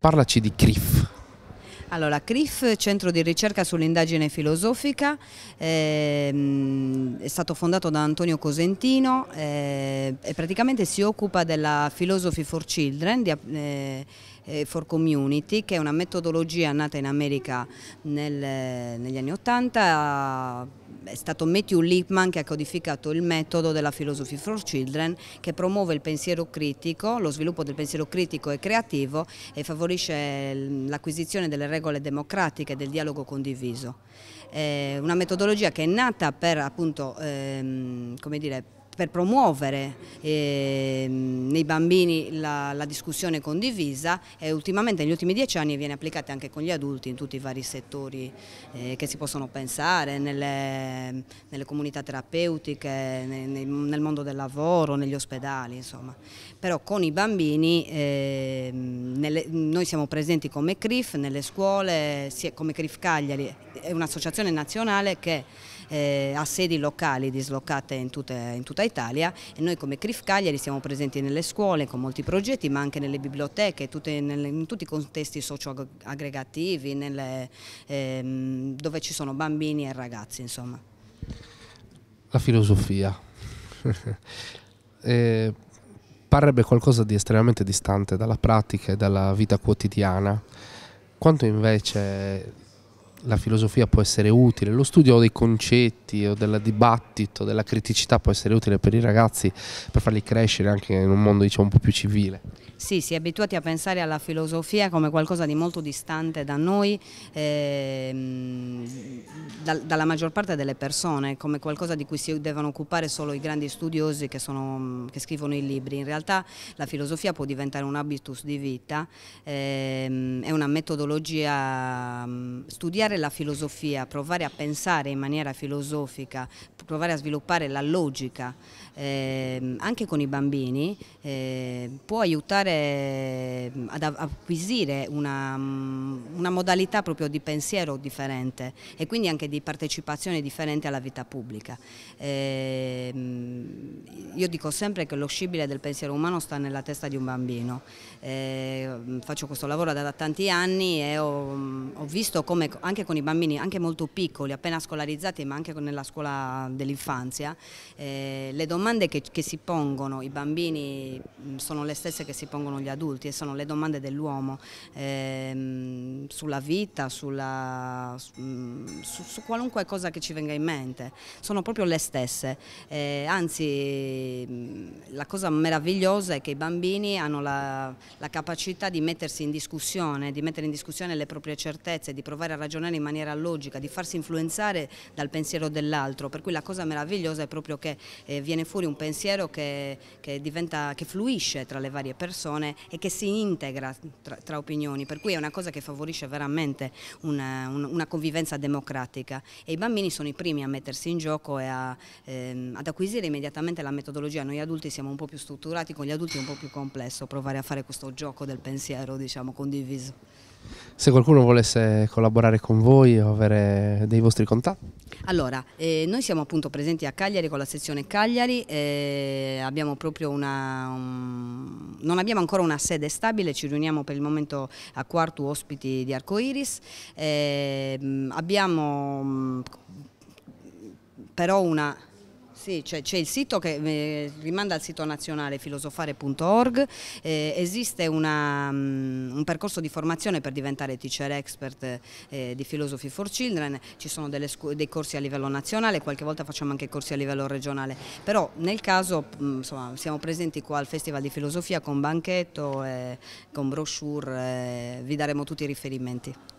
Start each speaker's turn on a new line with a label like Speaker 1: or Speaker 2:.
Speaker 1: Parlaci di CRIF.
Speaker 2: Allora, CRIF, Centro di ricerca sull'indagine filosofica, ehm, è stato fondato da Antonio Cosentino eh, e praticamente si occupa della Philosophy for Children, di, eh, eh for Community, che è una metodologia nata in America nel, negli anni Ottanta è stato Matthew Lipman che ha codificato il metodo della Philosophy for Children che promuove il pensiero critico, lo sviluppo del pensiero critico e creativo e favorisce ehm, l'acquisizione delle regole democratiche del dialogo condiviso. È una metodologia che è nata per appunto, ehm, come dire, per promuovere eh, nei bambini la, la, discussione condivisa e ultimamente negli ultimi dieci anni viene applicata anche con gli adulti in tutti i vari settori eh, che si possono pensare, nelle, nelle comunità terapeutiche, nei, nel mondo del lavoro, negli ospedali, insomma. Però con i bambini eh, nelle, noi siamo presenti come CRIF nelle scuole, come CRIF Cagliari, è un'associazione nazionale che eh, ha sedi locali dislocate in, tutta, in tutta Italia e noi come CRIF Cagliari siamo presenti nelle scuole con molti progetti ma anche nelle biblioteche, tutte, nelle, in tutti i contesti socio-aggregativi ehm, dove ci sono bambini e ragazzi insomma.
Speaker 1: La filosofia. eh, parrebbe qualcosa di estremamente distante dalla pratica e dalla vita quotidiana, quanto invece la filosofia può essere utile, lo studio dei concetti o del dibattito, della criticità può essere utile per i ragazzi per farli crescere anche in un mondo diciamo, un po' più civile.
Speaker 2: Sì, si è abituati a pensare alla filosofia come qualcosa di molto distante da noi, ehm, da, dalla maggior parte delle persone, come qualcosa di cui si devono occupare solo i grandi studiosi che, sono, che scrivono i libri. In realtà la filosofia può diventare un habitus di vita, ehm, è una metodologia, mm, studiare la filosofia, provare a pensare in maniera filosofica, provare a sviluppare la logica, ehm, anche con i bambini, eh, può aiutare imparare mm, ad acquisire una, mm, una modalità proprio di pensiero differente e quindi anche di partecipazione differente alla vita pubblica. Eh, io dico sempre che lo scibile del pensiero umano sta nella testa di un bambino. Eh, faccio questo lavoro da, da tanti anni e ho, mm, ho, visto come anche con i bambini, anche molto piccoli, appena scolarizzati ma anche nella scuola dell'infanzia, eh, le domande che, che si pongono i bambini sono le stesse che si pongono pongono gli adulti e sono le domande dell'uomo ehm, sulla vita, sulla, su, su, qualunque cosa che ci venga in mente, sono proprio le stesse. Eh, anzi, mm, la cosa meravigliosa è che i bambini hanno la, la capacità di mettersi in discussione, di mettere in discussione le proprie certezze, di provare a ragionare in maniera logica, di farsi influenzare dal pensiero dell'altro, per cui la cosa meravigliosa è proprio che eh, viene fuori un pensiero che, che, diventa, che fluisce tra le varie persone persone e che si integra tra, tra opinioni, per cui è una cosa che favorisce veramente una, una, convivenza democratica e i bambini sono i primi a mettersi in gioco e a, ehm, ad acquisire immediatamente la metodologia. Noi adulti siamo un po' più strutturati, con gli adulti è un po' più complesso provare a fare questo gioco del pensiero diciamo, condiviso.
Speaker 1: Se qualcuno volesse collaborare con voi o avere dei vostri contatti?
Speaker 2: Allora, eh, noi siamo appunto presenti a Cagliari con la sezione Cagliari, eh, abbiamo proprio una, non abbiamo ancora una sede stabile, ci riuniamo per il momento a Quartu ospiti di Arcoiris, eh, abbiamo mm, però una sì, c'è cioè il sito che eh, rimanda al sito nazionale filosofare.org, eh, esiste una, um, un percorso di formazione per diventare teacher expert eh, di Philosophy for Children, ci sono dei corsi a livello nazionale, qualche volta facciamo anche corsi a livello regionale, però nel caso mh, mm, insomma, siamo presenti qua al Festival di Filosofia con banchetto, eh, con brochure, eh, vi daremo tutti i riferimenti.